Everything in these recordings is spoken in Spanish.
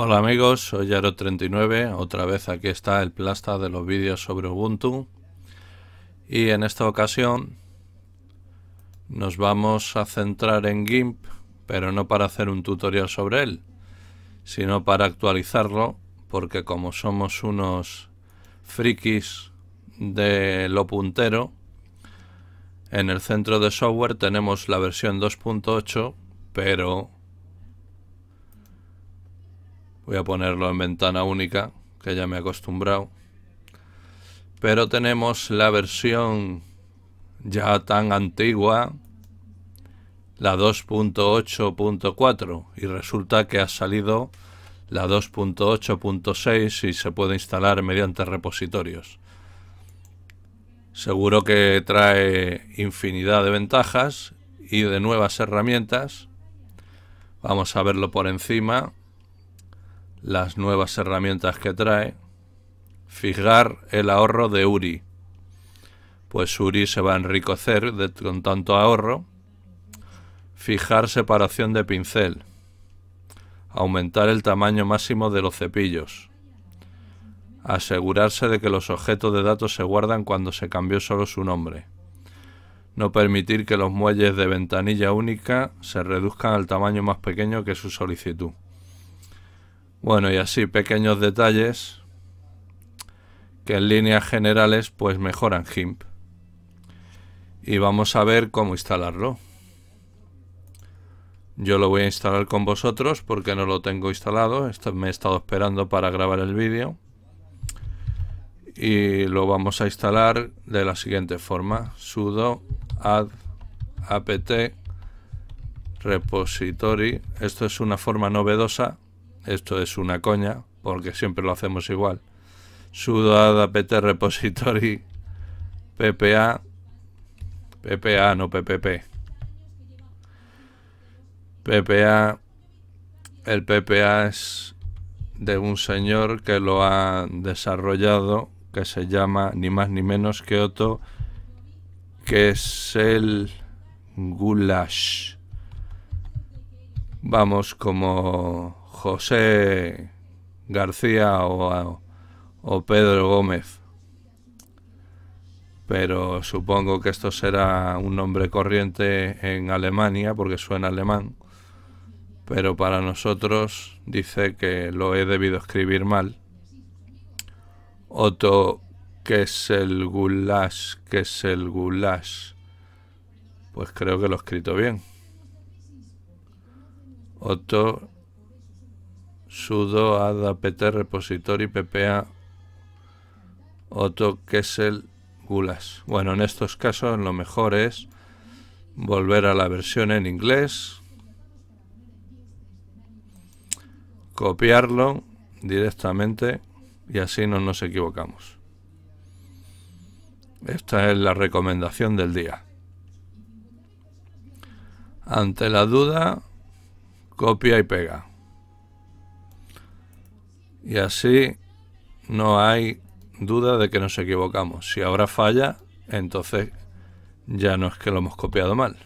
Hola amigos, soy Yaro39, otra vez aquí está el plasta de los vídeos sobre Ubuntu y en esta ocasión nos vamos a centrar en GIMP, pero no para hacer un tutorial sobre él, sino para actualizarlo, porque como somos unos frikis de lo puntero, en el centro de software tenemos la versión 2.8, pero Voy a ponerlo en ventana única, que ya me he acostumbrado. Pero tenemos la versión ya tan antigua, la 2.8.4, y resulta que ha salido la 2.8.6 y se puede instalar mediante repositorios. Seguro que trae infinidad de ventajas y de nuevas herramientas. Vamos a verlo por encima las nuevas herramientas que trae, fijar el ahorro de Uri. Pues Uri se va a enriquecer con tanto ahorro. Fijar separación de pincel. Aumentar el tamaño máximo de los cepillos. Asegurarse de que los objetos de datos se guardan cuando se cambió solo su nombre. No permitir que los muelles de ventanilla única se reduzcan al tamaño más pequeño que su solicitud. Bueno, y así pequeños detalles que en líneas generales pues mejoran GIMP. Y vamos a ver cómo instalarlo. Yo lo voy a instalar con vosotros porque no lo tengo instalado. Esto me he estado esperando para grabar el vídeo. Y lo vamos a instalar de la siguiente forma. sudo add apt repository. Esto es una forma novedosa esto es una coña, porque siempre lo hacemos igual. sudo PT repository ppa ppa no ppp ppa el ppa es de un señor que lo ha desarrollado que se llama ni más ni menos que otro, que es el Gulash vamos como José García o, Pedro Gómez. Pero supongo que esto será un nombre corriente en Alemania porque suena alemán. Pero para nosotros dice que lo he debido escribir mal. Otto que es el gulash? que es el gulash? Pues creo que lo he escrito bien. Otto sudo apt repository que auto Kessel Gulas. Bueno, en estos casos lo mejor es volver a la versión en inglés, copiarlo directamente y así no nos equivocamos. Esta es la recomendación del día. Ante la duda, copia y pega. Y así no hay duda de que nos equivocamos. Si ahora falla, entonces ya no es que lo hemos copiado mal.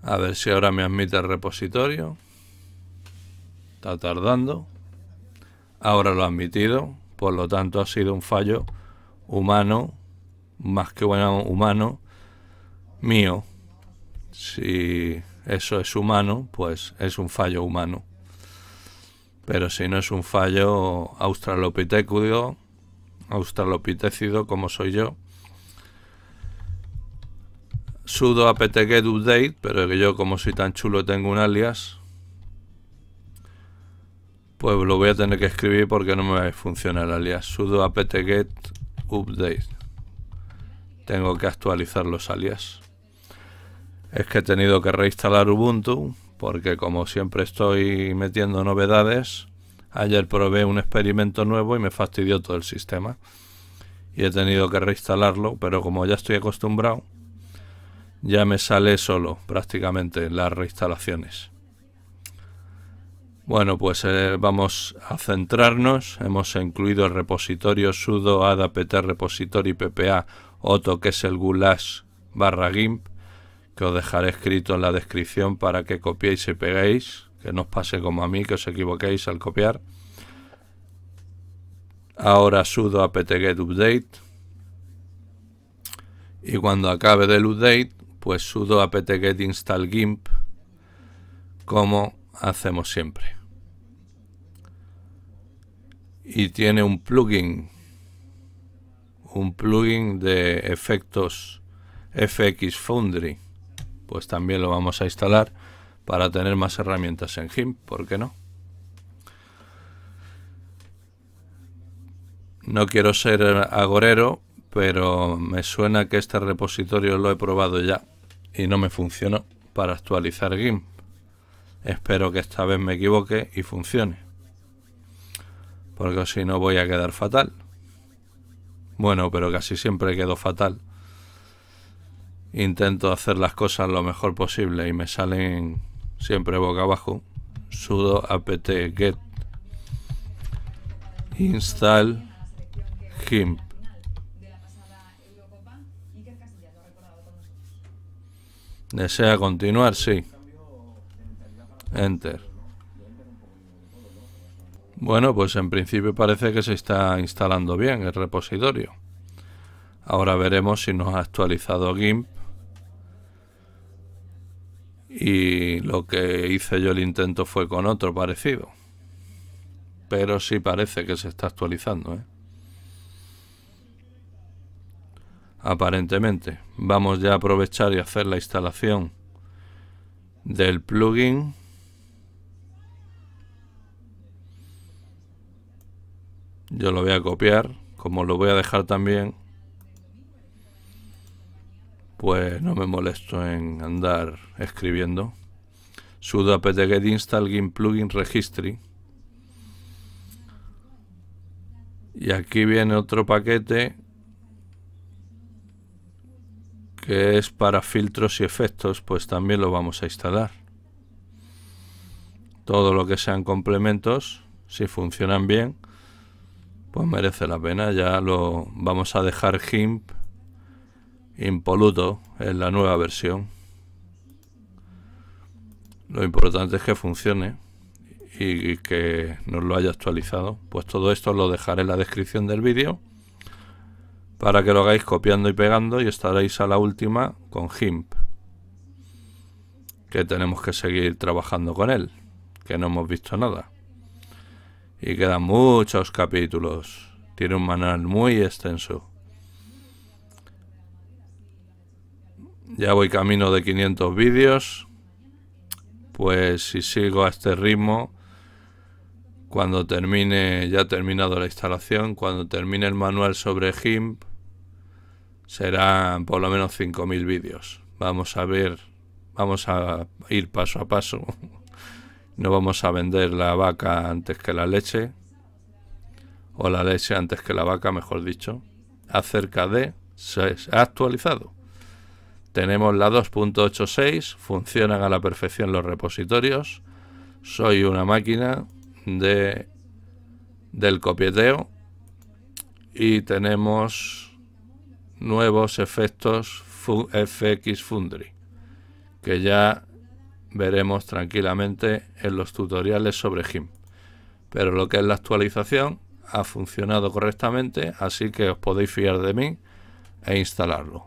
A ver si ahora me admite el repositorio. Está tardando. Ahora lo ha admitido. Por lo tanto, ha sido un fallo humano, más que bueno, humano, mío. Si eso es humano, pues es un fallo humano pero si no es un fallo australopitecudo, australopitecido como soy yo. Sudo apt-get update, pero que yo como soy tan chulo tengo un alias. Pues lo voy a tener que escribir porque no me funciona el alias. sudo apt-get update. Tengo que actualizar los alias. Es que he tenido que reinstalar Ubuntu porque como siempre estoy metiendo novedades, ayer probé un experimento nuevo y me fastidió todo el sistema. Y he tenido que reinstalarlo, pero como ya estoy acostumbrado, ya me sale solo prácticamente las reinstalaciones. Bueno, pues eh, vamos a centrarnos. Hemos incluido el repositorio sudo adapt repository ppa auto que es el gulash barra gimp que os dejaré escrito en la descripción para que copiéis y peguéis, que no os pase como a mí, que os equivoquéis al copiar. Ahora sudo apt-get update. Y cuando acabe del update, pues sudo apt-get install gimp, como hacemos siempre. Y tiene un plugin, un plugin de efectos FX Foundry pues también lo vamos a instalar para tener más herramientas en GIMP, ¿por qué no? No quiero ser agorero, pero me suena que este repositorio lo he probado ya y no me funcionó para actualizar GIMP. Espero que esta vez me equivoque y funcione, porque si no voy a quedar fatal. Bueno, pero casi siempre quedo fatal intento hacer las cosas lo mejor posible y me salen siempre boca abajo sudo apt get install gimp desea continuar sí enter bueno pues en principio parece que se está instalando bien el repositorio ahora veremos si nos ha actualizado gimp y lo que hice yo el intento fue con otro parecido. Pero sí parece que se está actualizando. ¿eh? Aparentemente, vamos ya a aprovechar y hacer la instalación del plugin yo lo voy a copiar como lo voy a dejar también pues no me molesto en andar escribiendo. sudo apt install game plugin registry. Y aquí viene otro paquete que es para filtros y efectos, pues también lo vamos a instalar. Todo lo que sean complementos, si funcionan bien, pues merece la pena. Ya lo vamos a dejar GIMP impoluto en la nueva versión. Lo importante es que funcione y que nos lo haya actualizado. Pues todo esto lo dejaré en la descripción del vídeo para que lo hagáis copiando y pegando y estaréis a la última con GIMP. Que tenemos que seguir trabajando con él, que no hemos visto nada. Y quedan muchos capítulos. Tiene un manual muy extenso. Ya voy camino de 500 vídeos. Pues si sigo a este ritmo, cuando termine, ya ha terminado la instalación, cuando termine el manual sobre GIMP, serán por lo menos 5.000 vídeos. Vamos a ver, vamos a ir paso a paso. No vamos a vender la vaca antes que la leche, o la leche antes que la vaca, mejor dicho, acerca de se ha actualizado. Tenemos la 2.86, funcionan a la perfección los repositorios. Soy una máquina de, del copieteo. Y tenemos nuevos efectos FX Foundry, que ya veremos tranquilamente en los tutoriales sobre GIMP. Pero lo que es la actualización ha funcionado correctamente, así que os podéis fiar de mí e instalarlo.